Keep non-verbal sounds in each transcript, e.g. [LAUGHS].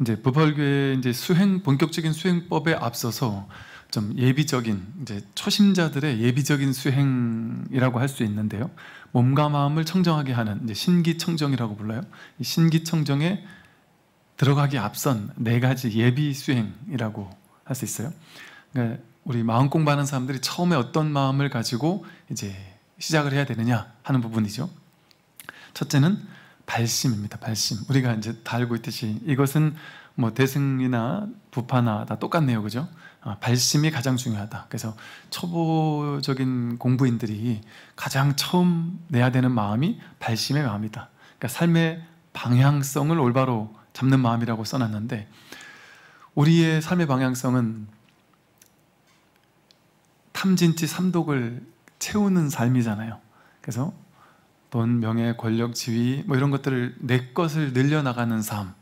이제 부발교회 이제 수행 본격적인 수행법에 앞서서 좀 예비적인 이제 초심자들의 예비적인 수행이라고 할 수 있는데요. 몸과 마음을 청정하게 하는 이제 신기청정이라고 불러요. 이 신기청정에 들어가기 앞선 네 가지 예비 수행이라고 할 수 있어요. 그러니까 우리 마음 공부하는 사람들이 처음에 어떤 마음을 가지고 이제 시작을 해야 되느냐 하는 부분이죠. 첫째는 발심입니다. 발심. 우리가 이제 다 알고 있듯이 이것은 뭐 대승이나 부파나 다 똑같네요. 그죠? 아, 발심이 가장 중요하다. 그래서 초보적인 공부인들이 가장 처음 내야 되는 마음이 발심의 마음이다. 그러니까 삶의 방향성을 올바로 잡는 마음이라고 써놨는데 우리의 삶의 방향성은 탐진치 삼독을 채우는 삶이잖아요. 그래서 돈, 명예, 권력, 지위 뭐 이런 것들을 내 것을 늘려나가는 삶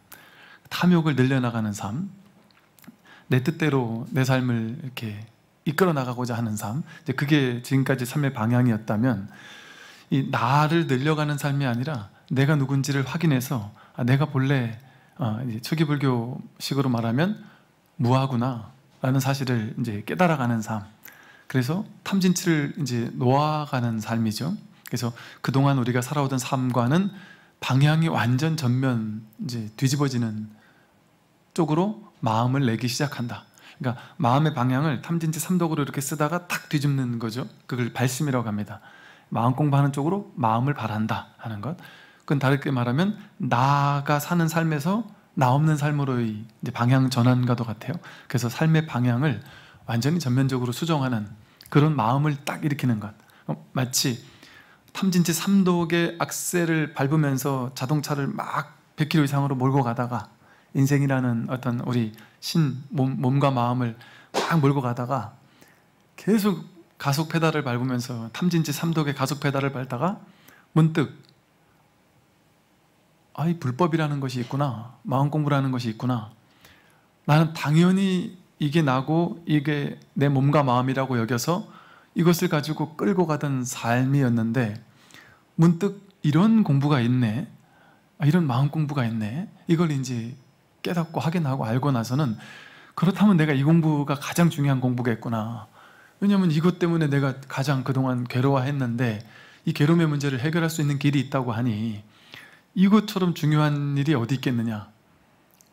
탐욕을 늘려나가는 삶 내 뜻대로 내 삶을 이렇게 이끌어 나가고자 하는 삶 이제 그게 지금까지 삶의 방향이었다면 이 나를 늘려가는 삶이 아니라 내가 누군지를 확인해서 아, 내가 본래 어, 초기 불교식으로 말하면 무하구나라는 사실을 이제 깨달아가는 삶 그래서 탐진치를 이제 놓아가는 삶이죠 그래서 그동안 우리가 살아오던 삶과는 방향이 완전 전면 이제 뒤집어지는 쪽으로 마음을 내기 시작한다. 그러니까 마음의 방향을 탐진치 삼독으로 이렇게 쓰다가 탁 뒤집는 거죠. 그걸 발심이라고 합니다. 마음 공부하는 쪽으로 마음을 바란다 하는 것. 그건 다르게 말하면 나가 사는 삶에서 나 없는 삶으로의 방향 전환과도 같아요. 그래서 삶의 방향을 완전히 전면적으로 수정하는 그런 마음을 딱 일으키는 것. 어, 마치 탐진치 삼독의 악셀을 밟으면서 자동차를 막 100km 이상으로 몰고 가다가 인생이라는 어떤 우리 신 몸, 과 마음을 막 몰고 가다가 계속 가속 페달을 밟으면서 탐진치 삼독의 가속 페달을 밟다가 문득 아이 불법이라는 것이 있구나 마음 공부라는 것이 있구나 나는 당연히 이게 나고 이게 내 몸과 마음이라고 여겨서 이것을 가지고 끌고 가던 삶이었는데 문득 이런 공부가 있네. 아, 이런 마음 공부가 있네. 이걸 이제 깨닫고 확인하고 알고 나서는 그렇다면 내가 이 공부가 가장 중요한 공부겠구나. 왜냐하면 이것 때문에 내가 가장 그동안 괴로워했는데 이 괴로움의 문제를 해결할 수 있는 길이 있다고 하니 이것처럼 중요한 일이 어디 있겠느냐.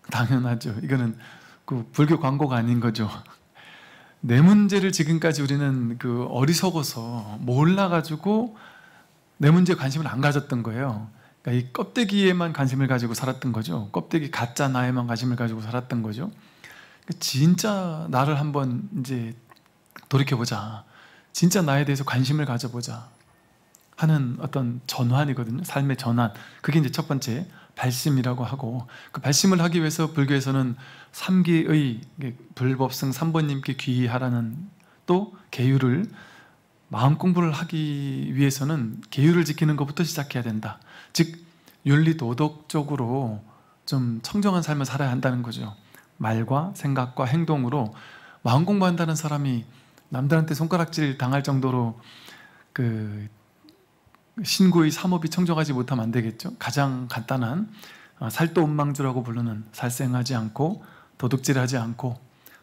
당연하죠. 이거는 그 불교 광고가 아닌 거죠. 내 문제를 지금까지 우리는 그 어리석어서 몰라가지고 내 문제에 관심을 안 가졌던 거예요. 그러니까 이 껍데기에만 관심을 가지고 살았던 거죠. 껍데기 가짜 나에만 관심을 가지고 살았던 거죠. 그러니까 진짜 나를 한번 이제 돌이켜보자. 진짜 나에 대해서 관심을 가져보자. 하는 어떤 전환이거든요. 삶의 전환. 그게 이제 첫 번째 발심이라고 하고 그 발심을 하기 위해서 불교에서는 삼기의 불법승 삼번님께 귀의하라는 또 계율을 마음 공부를 하기 위해서는 계율을 지키는 것부터 시작해야 된다. 즉 윤리 도덕적으로 좀 청정한 삶을 살아야 한다는 거죠. 말과 생각과 행동으로 마음 공부한다는 사람이 남들한테 손가락질 당할 정도로 그신고의 삼업이 청정하지 못하면 안 되겠죠. 가장 간단한 어, 살도 운망주라고 부르는 살생하지 않고 도둑질하지 않고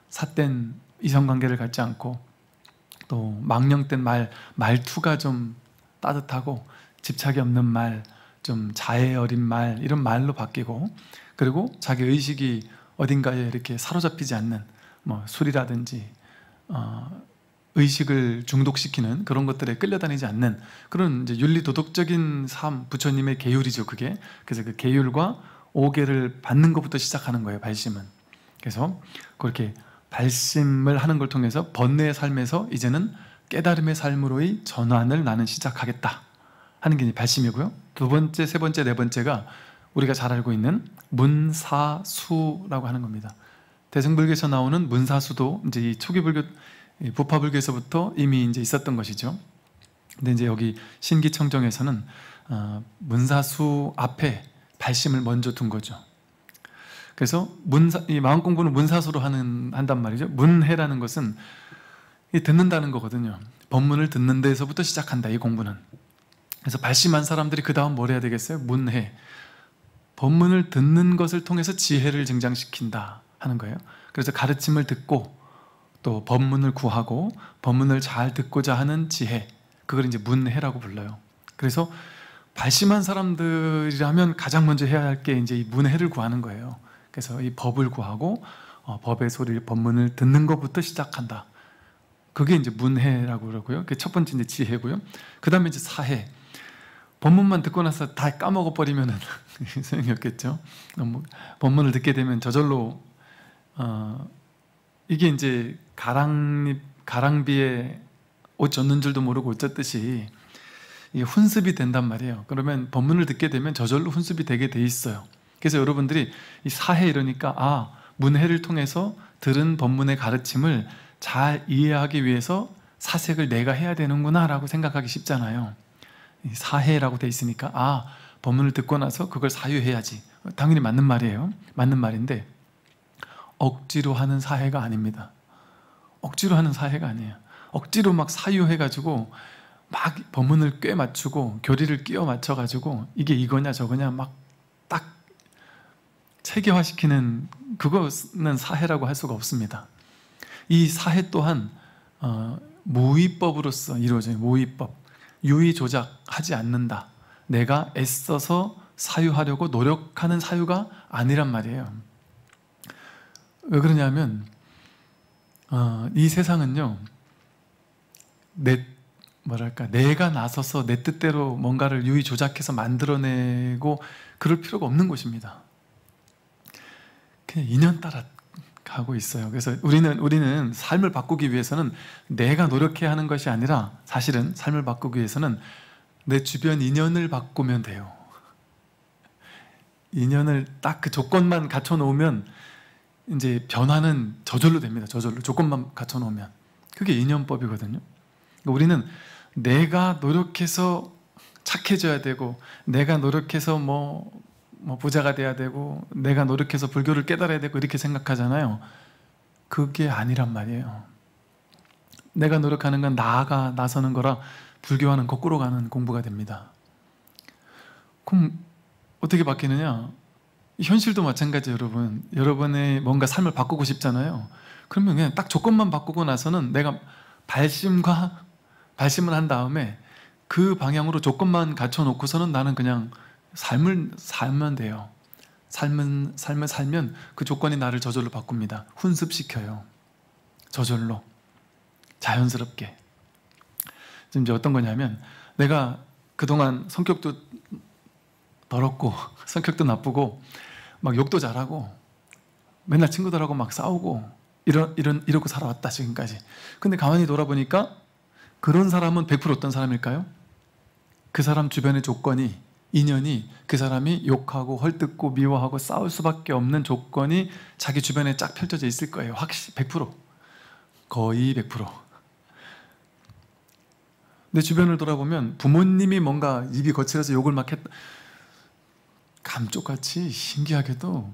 삿된 이성관계를 갖지 않고 또 망령된 말 말투가 좀 따뜻하고 집착이 없는 말, 좀 자애 어린 말 이런 말로 바뀌고 그리고 자기 의식이 어딘가에 이렇게 사로잡히지 않는 뭐 술이라든지 어, 의식을 중독시키는 그런 것들에 끌려다니지 않는 그런 이제 윤리 도덕적인 삶 부처님의 계율이죠 그게 그래서 그 계율과 오계를 받는 것부터 시작하는 거예요 발심은 그래서 그렇게 발심을 하는 걸 통해서 번뇌의 삶에서 이제는 깨달음의 삶으로의 전환을 나는 시작하겠다 하는 게 발심이고요. 두 번째, 세 번째, 네 번째가 우리가 잘 알고 있는 문사수라고 하는 겁니다. 대승불교에서 나오는 문사수도 이제 이 초기 불교, 부파 불교에서부터 이미 이제 있었던 것이죠. 근데 이제 여기 신기청정에서는 어, 문사수 앞에 발심을 먼저 둔 거죠. 그래서 문사, 이 마음 공부는 문사수로 하는 한단 말이죠. 문해라는 것은 이 듣는다는 거거든요. 법문을 듣는 데서부터 시작한다. 이 공부는. 그래서 발심한 사람들이 그 다음 뭘 해야 되겠어요? 문해. 법문을 듣는 것을 통해서 지혜를 증장시킨다 하는 거예요. 그래서 가르침을 듣고 또 법문을 구하고 법문을 잘 듣고자 하는 지혜. 그걸 이제 문해라고 불러요. 그래서 발심한 사람들이라면 가장 먼저 해야 할 게 이제 이 문해를 구하는 거예요. 그래서 이 법을 구하고 어, 법의 소리를 법문을 듣는 것부터 시작한다. 그게 이제 문해라고 그러고요. 그 첫 번째 이제 지혜고요. 그 다음에 이제 사해. 법문만 듣고 나서 다 까먹어 버리면은 [LAUGHS] 소용이 없겠죠. 너무 법문을 듣게 되면 저절로 어, 이게 이제 가랑잎 가랑비에 옷 젖는 줄도 모르고 어 젖듯이 이게 훈습이 된단 말이에요. 그러면 법문을 듣게 되면 저절로 훈습이 되게 돼 있어요. 그래서 여러분들이 이 사해 이러니까 아 문해를 통해서 들은 법문의 가르침을 잘 이해하기 위해서 사색을 내가 해야 되는구나라고 생각하기 쉽잖아요. 사해라고 돼 있으니까 아 법문을 듣고 나서 그걸 사유해야지. 당연히 맞는 말이에요. 맞는 말인데 억지로 하는 사해가 아닙니다. 억지로 하는 사해가 아니에요. 억지로 막 사유해가지고 막 법문을 꽤 맞추고 교리를 끼워 맞춰가지고 이게 이거냐 저거냐 막 체계화시키는 그것은 사해라고 할 수가 없습니다. 이 사해 또한 어, 무위법으로서 이루어져요. 무위법. 유의 조작하지 않는다. 내가 애써서 사유하려고 노력하는 사유가 아니란 말이에요. 왜 그러냐면 어, 이 세상은요. 내 뭐랄까 내가 나서서 내 뜻대로 뭔가를 유의 조작해서 만들어내고 그럴 필요가 없는 곳입니다. 그냥 인연 따라 가고 있어요. 그래서 우리는 우리는 삶을 바꾸기 위해서는 내가 노력해야 하는 것이 아니라 사실은 삶을 바꾸기 위해서는 내 주변 인연을 바꾸면 돼요. 인연을 딱 그 조건만 갖춰 놓으면 이제 변화는 저절로 됩니다. 저절로 조건만 갖춰 놓으면 그게 인연법이거든요. 그러니까 우리는 내가 노력해서 착해져야 되고 내가 노력해서 뭐뭐 부자가 돼야 되고 내가 노력해서 불교를 깨달아야 되고 이렇게 생각하잖아요. 그게 아니란 말이에요. 내가 노력하는 건 나아가 나서는 거라 불교와는 거꾸로 가는 공부가 됩니다. 그럼 어떻게 바뀌느냐? 현실도 마찬가지 여러분. 여러분의 뭔가 삶을 바꾸고 싶잖아요. 그러면 그냥 딱 조건만 바꾸고 나서는 내가 발심과 발심을 한 다음에 그 방향으로 조건만 갖춰놓고서는 나는 그냥 삶을 살면 돼요. 삶은 삶을 살면 그 조건이 나를 저절로 바꿉니다. 훈습시켜요. 저절로 자연스럽게. 지금 이제 어떤 거냐면 내가 그동안 성격도 더럽고 [LAUGHS] 성격도 나쁘고 막 욕도 잘하고 맨날 친구들하고 막 싸우고 이런 이런 이러고 살아왔다 지금까지. 근데 가만히 돌아보니까 그런 사람은 100% 어떤 사람일까요? 그 사람 주변의 조건이 인연이 그 사람이 욕하고 헐뜯고 미워하고 싸울 수밖에 없는 조건이 자기 주변에 쫙 펼쳐져 있을 거예요. 확실히 100% 거의 100%. 내 주변을 돌아보면 부모님이 뭔가 입이 거칠어서 욕을 막 했다. 감쪽같이 신기하게도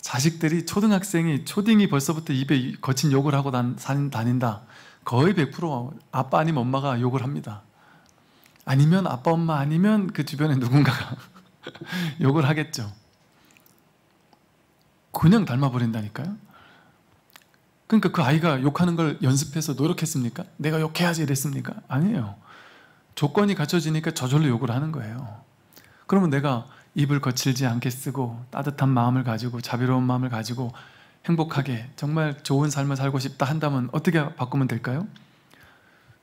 자식들이 초등학생이 초딩이 벌써부터 입에 거친 욕을 하고 다닌다. 거의 100% 아빠 아니면 엄마가 욕을 합니다. 아니면 아빠 엄마 아니면 그 주변에 누군가가 [LAUGHS] 욕을 하겠죠. 그냥 닮아버린다니까요. 그러니까 그 아이가 욕하는 걸 연습해서 노력했습니까? 내가 욕해야지 이랬습니까? 아니에요. 조건이 갖춰지니까 저절로 욕을 하는 거예요. 그러면 내가 입을 거칠지 않게 쓰고 따뜻한 마음을 가지고 자비로운 마음을 가지고 행복하게 정말 좋은 삶을 살고 싶다 한다면 어떻게 바꾸면 될까요?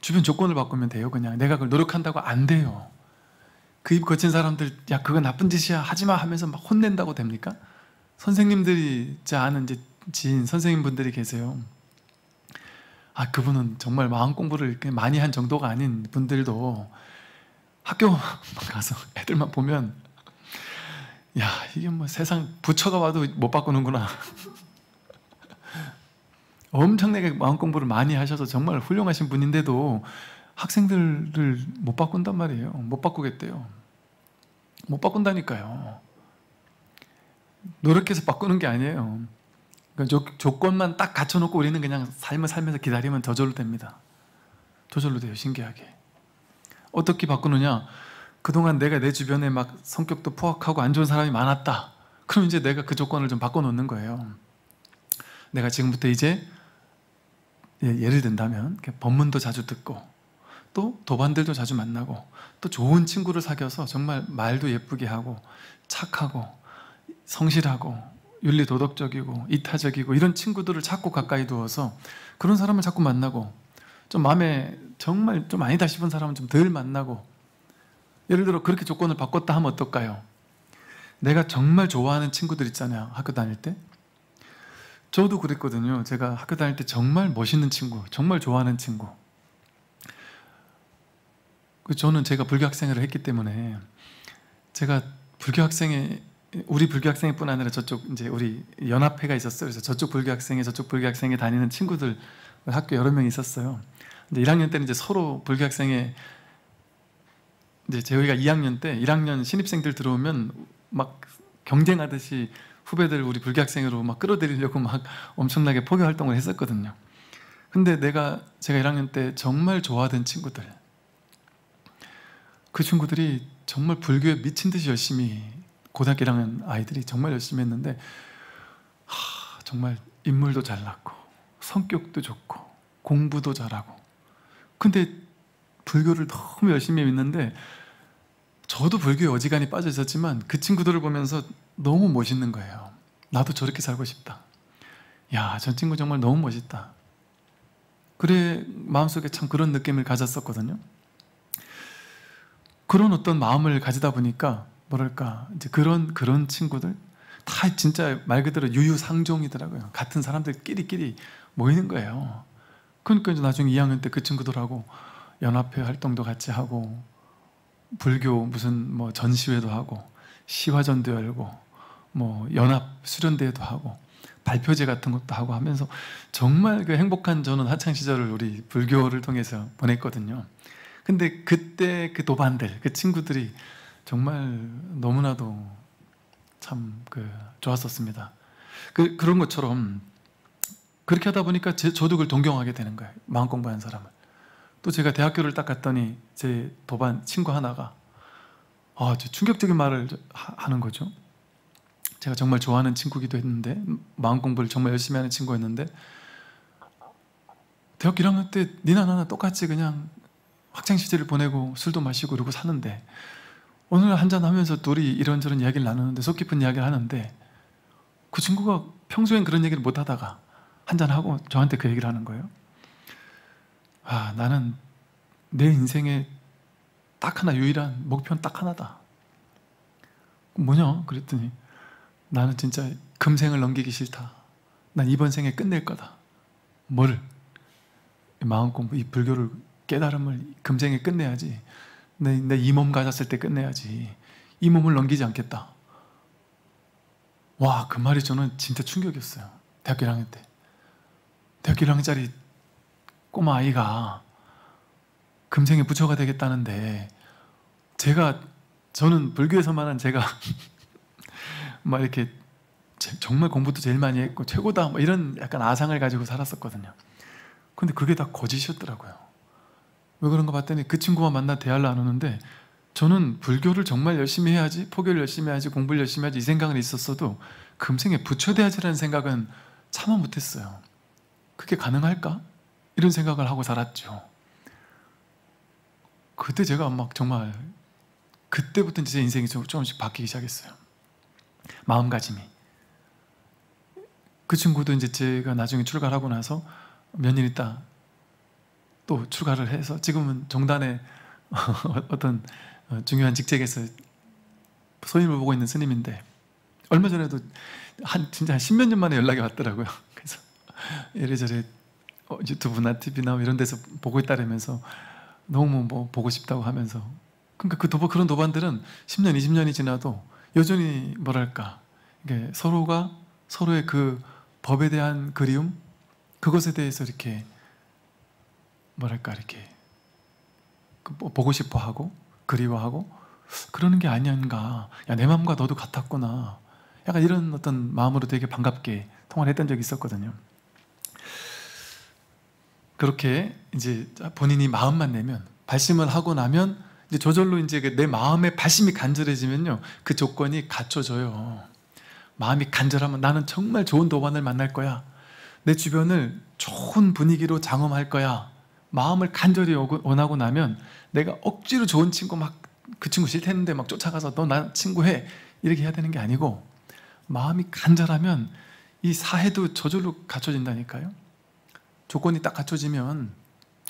주변 조건을 바꾸면 돼요. 그냥 내가 그걸 노력한다고 안 돼요. 그 입 거친 사람들 야 그건 나쁜 짓이야 하지마 하면서 막 혼낸다고 됩니까? 선생님들이 제 아는 이제 지인 선생님분들이 계세요. 아 그분은 정말 마음 공부를 많이 한 정도가 아닌 분들도 학교 [LAUGHS] 가서 애들만 보면 야 이게 뭐 세상 부처가 와도 못 바꾸는구나. 엄청나게 마음 공부를 많이 하셔서 정말 훌륭하신 분인데도 학생들을 못 바꾼단 말이에요. 못 바꾸겠대요. 못 바꾼다니까요. 노력해서 바꾸는 게 아니에요. 그러니까 조, 건만딱 갖춰놓고 우리는 그냥 삶을 살면서 기다리면 저절로 됩니다. 저절로 돼요. 신기하게. 어떻게 바꾸느냐? 그동안 내가 내 주변에 막 성격도 포악하고 안 좋은 사람이 많았다. 그럼 이제 내가 그 조건을 좀 바꿔놓는 거예요. 내가 지금부터 이제 예, 를 든다면 법문도 자주 듣고 또 도반들도 자주 만나고 또 좋은 친구를 사귀어서 정말 말도 예쁘게 하고 착하고 성실하고 윤리 도덕적이고 이타적이고 이런 친구들을 자꾸 가까이 두어서 그런 사람을 자꾸 만나고 좀 마음에 정말 좀 아니다 싶은 사람은 좀 덜 만나고 예를 들어 그렇게 조건을 바꿨다 하면 어떨까요? 내가 정말 좋아하는 친구들 있잖아요 학교 다닐 때 저도 그랬거든요. 제가 학교 다닐 때 정말 멋있는 친구, 정말 좋아하는 친구. 그 저는 제가 불교학생을 했기 때문에 제가 불교학생에 우리 불교학생뿐 아니라 저쪽 이제 우리 연합회가 있었어요. 그래서 저쪽 불교학생에 저쪽 불교학생에 다니는 친구들 학교 여러 명 있었어요. 근데 1학년 때는 이제 서로 불교학생에 이제 저희가 2학년 때 1학년 신입생들 들어오면 막 경쟁하듯이 후배들 우리 불교학생으로 막 끌어들이려고 막 엄청나게 포교 활동을 했었거든요. 근데 내가 제가 1학년 때 정말 좋아하던 친구들 그 친구들이 정말 불교에 미친 듯이 열심히 고등학교 1학년 아이들이 정말 열심히 했는데 하, 정말 인물도 잘났고 성격도 좋고 공부도 잘하고 근데 불교를 너무 열심히 믿는데 저도 불교에 어지간히 빠져 있었지만 그 친구들을 보면서 너무 멋있는 거예요. 나도 저렇게 살고 싶다. 야, 전 친구 정말 너무 멋있다. 그래, 마음속에 참 그런 느낌을 가졌었거든요. 그런 어떤 마음을 가지다 보니까, 뭐랄까, 이제 그런, 그런 친구들? 다 진짜 말 그대로 유유상종이더라고요. 같은 사람들끼리끼리 모이는 거예요. 그러니까 이제 나중에 2학년 때 그 친구들하고 연합회 활동도 같이 하고, 불교 무슨 뭐 전시회도 하고 시화전도 열고 뭐 연합 수련대회도 하고 발표제 같은 것도 하고 하면서 정말 그 행복한 저는 하창 시절을 우리 불교를 통해서 보냈거든요. 근데 그때 그 도반들, 그 친구들이 정말 너무나도 참 그 좋았었습니다. 그, 그런 것처럼 그렇게 하다 보니까 제, 저도 그걸 동경하게 되는 거예요. 마음 공부하는 사람을. 또 제가 대학교를 딱 갔더니 제 도반 친구 하나가 아주 충격적인 말을 하는 거죠. 제가 정말 좋아하는 친구기도 했는데 마음 공부를 정말 열심히 하는 친구였는데 대학교 1학년 때 니나 나나 똑같이 그냥 학창 시절을 보내고 술도 마시고 그러고 사는데 오늘 한잔 하면서 둘이 이런저런 이야기를 나누는데 속 깊은 이야기를 하는데 그 친구가 평소엔 그런 얘기를 못 하다가 한 잔 하고 저한테 그 얘기를 하는 거예요. 아, 나는 내 인생에 딱 하나 유일한 목표는 딱 하나다. 뭐냐? 그랬더니 나는 진짜 금생을 넘기기 싫다. 난 이번 생에 끝낼 거다. 뭘? 마음 공부, 이 불교를 깨달음을 금생에 끝내야지. 내 이 몸 가졌을 때 끝내야지. 이 몸을 넘기지 않겠다. 와, 그 말이 저는 진짜 충격이었어요. 대학교 1학년 때. 대학교 1학년짜리 꼬마 아이가 금생에 부처가 되겠다는데 제가 저는 불교에서만한 제가 [LAUGHS] 막 이렇게 정말 공부도 제일 많이 했고 최고다 뭐 이런 약간 아상을 가지고 살았었거든요. 근데 그게 다 거짓이었더라고요. 왜 그런가 봤더니 그 친구와 만나 대화를 나누는데 저는 불교를 정말 열심히 해야지 포교를 열심히 해야지 공부를 열심히 해야지 이 생각은 있었어도 금생에 부처돼야지라는 생각은 참아 못했어요. 그게 가능할까? 이런 생각을 하고 살았죠. 그때 제가 막 정말 그때부터 제 인생이 조금씩 바뀌기 시작했어요. 마음가짐이. 그 친구도 이제 제가 나중에 출가하고 나서 몇년 있다 또 출가를 해서 지금은 종단의 [LAUGHS] 어떤 중요한 직책에서 소임을 보고 있는 스님인데 얼마 전에도 한 진짜 한 십몇 년 만에 연락이 왔더라고요. 그래서 [LAUGHS] 이래저래 유튜브나 어, TV나 뭐 이런 데서 보고 있다면서 너무 뭐 보고 싶다고 하면서 그러니까 그 도반 그런 도반들은 10년 20년이 지나도 여전히 뭐랄까 이게 서로가 서로의 그 법에 대한 그리움 그것에 대해서 이렇게 뭐랄까 이렇게 그 뭐 보고 싶어하고 그리워하고 그러는 게 아니었는가 야내 마음과 너도 같았구나 약간 이런 어떤 마음으로 되게 반갑게 통화를 했던 적이 있었거든요 그렇게 이제 본인이 마음만 내면 발심을 하고 나면 이제 저절로 이제 내마음의 발심이 간절해지면요 그 조건이 갖춰져요. 마음이 간절하면 나는 정말 좋은 도반을 만날 거야. 내 주변을 좋은 분위기로 장엄할 거야. 마음을 간절히 원하고 나면 내가 억지로 좋은 친구 막 그 친구 싫댔는데 막 쫓아가서 너 나 친구해 이렇게 해야 되는 게 아니고 마음이 간절하면 이사회도 저절로 갖춰진다니까요. 조건이 딱 갖춰지면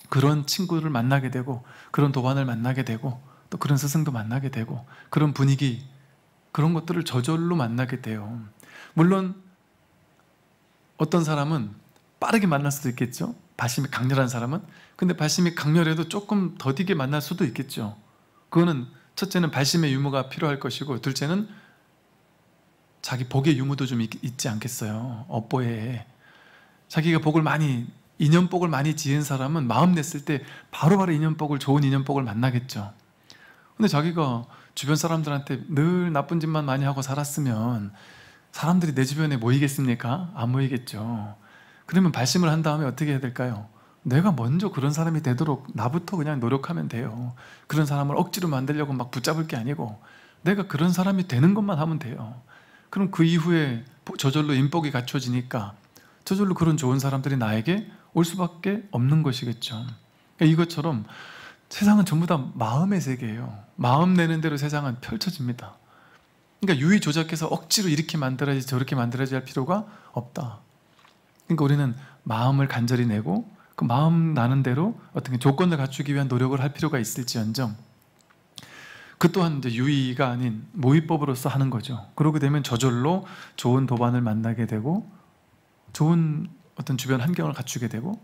그런 네. 친구를 만나게 되고 그런 도반을 만나게 되고 또 그런 스승도 만나게 되고 그런 분위기 그런 것들을 저절로 만나게 돼요. 물론 어떤 사람은 빠르게 만날 수도 있겠죠. 발심이 강렬한 사람은 근데 발심이 강렬해도 조금 더디게 만날 수도 있겠죠. 그거는 첫째는 발심의 유무가 필요할 것이고 둘째는 자기 복의 유무도 좀 있, 지 않겠어요. 업보에 자기가 복을 많이 인연복을 많이 지은 사람은 마음 냈을 때 바로바로 인연복을 좋은 인연복을 만나겠죠. 근데 자기가 주변 사람들한테 늘 나쁜 짓만 많이 하고 살았으면 사람들이 내 주변에 모이겠습니까? 안 모이겠죠. 그러면 발심을 한 다음에 어떻게 해야 될까요? 내가 먼저 그런 사람이 되도록 나부터 그냥 노력하면 돼요. 그런 사람을 억지로 만들려고 막 붙잡을 게 아니고 내가 그런 사람이 되는 것만 하면 돼요. 그럼 그 이후에 저절로 인복이 갖춰지니까 저절로 그런 좋은 사람들이 나에게 올 수밖에 없는 것이겠죠. 그러니까 이것처럼 세상은 전부 다 마음의 세계예요. 마음 내는 대로 세상은 펼쳐집니다. 그러니까 유의 조작해서 억지로 이렇게 만들어야지 저렇게 만들어야지 할 필요가 없다. 그러니까 우리는 마음을 간절히 내고 그 마음 나는 대로 어떻 그 조건을 갖추기 위한 노력을 할 필요가 있을지언정 그 또한 이제 유의가 아닌 모의법으로서 하는 거죠. 그러게 되면 저절로 좋은 도반을 만나게 되고 좋은 어떤 주변 환경을 갖추게 되고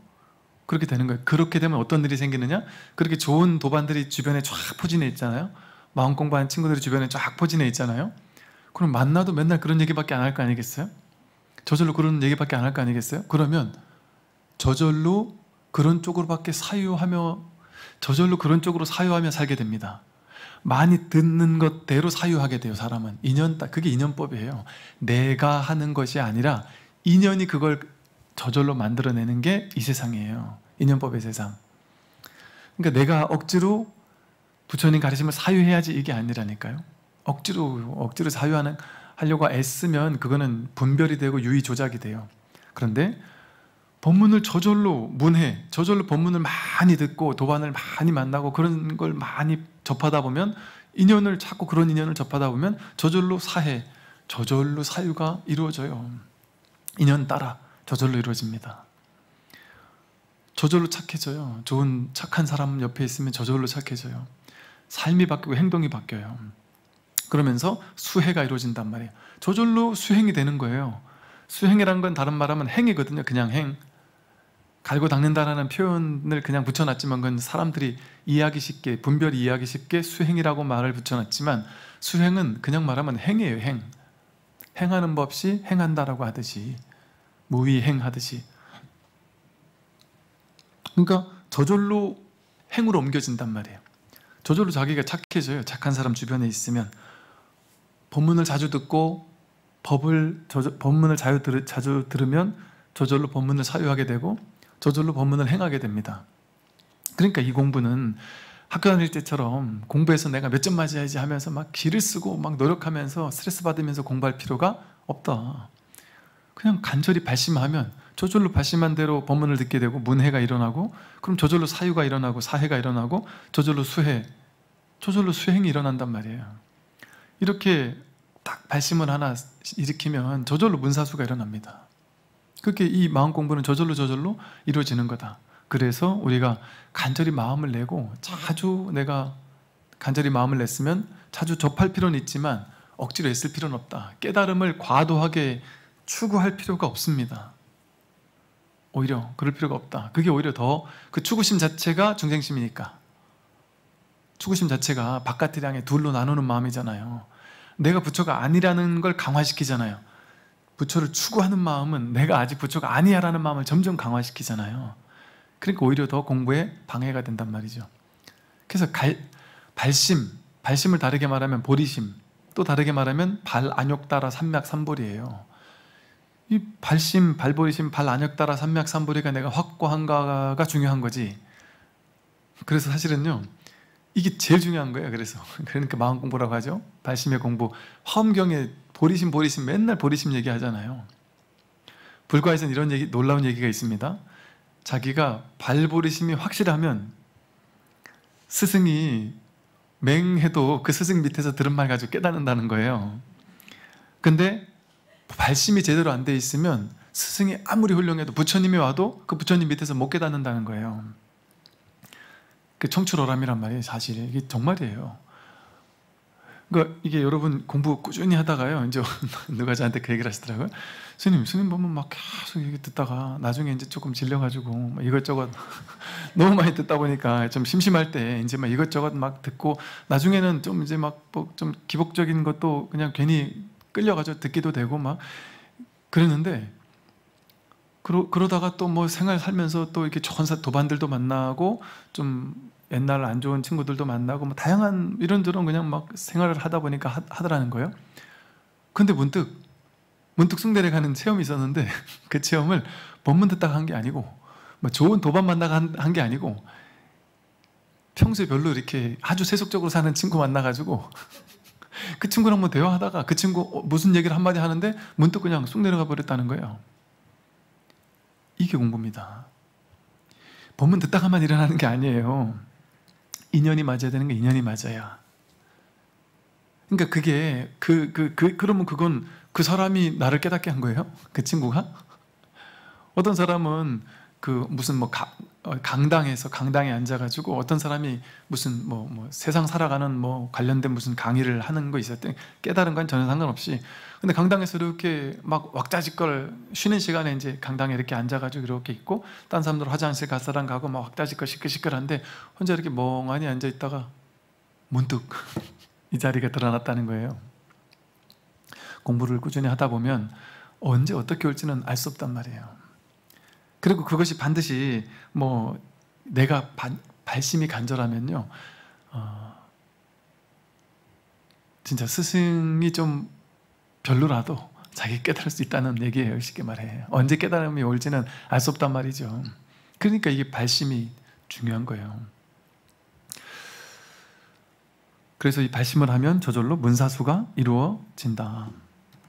그렇게 되는 거예요. 그렇게 되면 어떤 일이 생기느냐? 그렇게 좋은 도반들이 주변에 쫙 포진해 있잖아요. 마음 공부하는 친구들이 주변에 쫙 포진해 있잖아요. 그럼 만나도 맨날 그런 얘기밖에 안 할 거 아니겠어요? 저절로 그런 얘기밖에 안 할 거 아니겠어요? 그러면 저절로 그런 쪽으로밖에 사유하며 저절로 그런 쪽으로 사유하며 살게 됩니다. 많이 듣는 것대로 사유하게 돼요, 사람은. 인연, 그게 인연법이에요. 내가 하는 것이 아니라 인연이 그걸 저절로 만들어내는 게 이 세상이에요. 인연법의 세상. 그러니까 내가 억지로 부처님 가르침을 사유해야지 이게 아니라니까요. 억지로 억지로 사유하는 하려고 애쓰면 그거는 분별이 되고 유의 조작이 돼요. 그런데 법문을 저절로 문해, 저절로 법문을 많이 듣고 도반을 많이 만나고 그런 걸 많이 접하다 보면 인연을 찾고 그런 인연을 접하다 보면 저절로 사해, 저절로 사유가 이루어져요. 인연 따라. 저절로 이루어집니다. 저절로 착해져요. 좋은 착한 사람 옆에 있으면 저절로 착해져요. 삶이 바뀌고 행동이 바뀌어요. 그러면서 수혜가 이루어진단 말이에요. 저절로 수행이 되는 거예요. 수행이란 건 다른 말하면 행이거든요. 그냥 행. 갈고 닦는다라는 표현을 그냥 붙여놨지만 그건 사람들이 이해하기 쉽게 분별이 이해하기 쉽게 수행이라고 말을 붙여놨지만 수행은 그냥 말하면 행이에요. 행. 행하는 법이 행한다라고 하듯이 무위 행하듯이 그러니까 저절로 행으로 옮겨진단 말이에요 저절로 자기가 착해져요 착한 사람 주변에 있으면 법문을 자주 듣고 법을 저저, 법문을 자유, 들, 자주 들으면 저절로 법문을 사유하게 되고 저절로 법문을 행하게 됩니다 그러니까 이 공부는 학교 다닐 때처럼 공부해서 내가 몇 점 맞아야지 하면서 막 길을 쓰고 막 노력하면서 스트레스 받으면서 공부할 필요가 없다 그냥 간절히 발심하면 저절로 발심한 대로 법문을 듣게 되고 문해가 일어나고 그럼 저절로 사유가 일어나고 사해가 일어나고 저절로 수해 저절로 수행이 일어난단 말이에요 이렇게 딱 발심을 하나 일으키면 저절로 문사수가 일어납니다 그렇게 이 마음 공부는 저절로 저절로 이루어지는 거다 그래서 우리가 간절히 마음을 내고 자주 내가 간절히 마음을 냈으면 자주 접할 필요는 있지만 억지로 애쓸 필요는 없다 깨달음을 과도하게 추구할 필요가 없습니다. 오히려 그럴 필요가 없다. 그게 오히려 더 그 추구심 자체가 중생심이니까. 추구심 자체가 바깥이랑의 둘로 나누는 마음이잖아요. 내가 부처가 아니라는 걸 강화시키잖아요. 부처를 추구하는 마음은 내가 아직 부처가 아니야라는 마음을 점점 강화시키잖아요. 그러니까 오히려 더 공부에 방해가 된단 말이죠. 그래서 갈, 발심, 발심을 다르게 말하면 보리심, 또 다르게 말하면 발안욕따라 삼맥삼볼이에요. 이 발심, 발보리심, 발안역 따라 삼맥 삼보리가 내가 확고한가가 중요한 거지. 그래서 사실은요. 이게 제일 중요한 거예요. 그래서 [LAUGHS] 그러니까 마음 공부라고 하죠. 발심의 공부. 화엄경에 보리심 보리심 맨날 보리심 얘기하잖아요. 불과에선 이런 얘기 놀라운 얘기가 있습니다. 자기가 발보리심이 확실하면 스승이 맹해도 그 스승 밑에서 들은 말 가지고 깨닫는다는 거예요. 근데 발심이 제대로 안 돼 있으면 스승이 아무리 훌륭해도 부처님이 와도 그 부처님 밑에서 못 깨닫는다는 거예요. 그 청출어람이란 말이 사실 이게 정말이에요. 그러니까 이게 여러분 공부 꾸준히 하다가요. 이제 [LAUGHS] 누가 저한테 그 얘기를 하시더라고요. 스님, 스님 보면 막 계속 얘기 듣다가 나중에 이제 조금 질려가지고 이것저것 [LAUGHS] 너무 많이 듣다 보니까 좀 심심할 때 이제 막 이것저것 막 듣고 나중에는 좀 이제 막뭐 기복적인 것도 그냥 괜히 끌려가지고 듣기도 되고 막 그랬는데 그러, 그러다가 또 뭐 생활 살면서 또 이렇게 전사 도반들도 만나고 좀 옛날 안 좋은 친구들도 만나고 뭐 다양한 이런저런 그냥 막 생활을 하다 보니까 하, 하더라는 거예요. 근데 문득 문득 숭대를 가는 체험이 있었는데 [LAUGHS] 그 체험을 법문 듣다가 한 게 아니고 뭐 좋은 도반 만나가 한게 아니고 평소에 별로 이렇게 아주 세속적으로 사는 친구 만나가지고 [LAUGHS] 그 친구랑 뭐 대화하다가 그 친구 어, 무슨 얘기를 한마디 하는데 문득 그냥 쑥 내려가 버렸다는 거예요. 이게 공부입니다. 보면 듣다가만 일어나는 게 아니에요. 인연이 맞아야 되는 게 인연이 맞아야. 그러니까 그게 그, 그, 그, 그러면 그건 그 사람이 나를 깨닫게 한 거예요? 그 친구가? 어떤 사람은 그 무슨 뭐 가, 어, 강당에서 강당에 앉아가지고 어떤 사람이 무슨 뭐, 뭐 세상 살아가는 뭐 관련된 무슨 강의를 하는 거있었던 깨달은 건 전혀 상관없이 근데 강당에서 이렇게 막 왁자지껄 쉬는 시간에 이제 강당에 이렇게 앉아가지고 이렇게 있고 딴 사람들 화장실 갈 사람 가고 막 왁자지껄 시끌시끌한데 혼자 이렇게 멍하니 앉아 있다가 문득 [LAUGHS] 이 자리가 드러났다는 거예요 공부를 꾸준히 하다 보면 언제 어떻게 올지는 알 수 없단 말이에요 그리고 그것이 반드시 뭐 내가 반, 발심이 간절하면요, 어, 진짜 스승이 좀 별로라도 자기 깨달을 수 있다는 얘기예요. 쉽게 말해. 언제 깨달음이 올지는 알 수 없단 말이죠. 그러니까 이게 발심이 중요한 거예요. 그래서 이 발심을 하면 저절로 문사수가 이루어진다.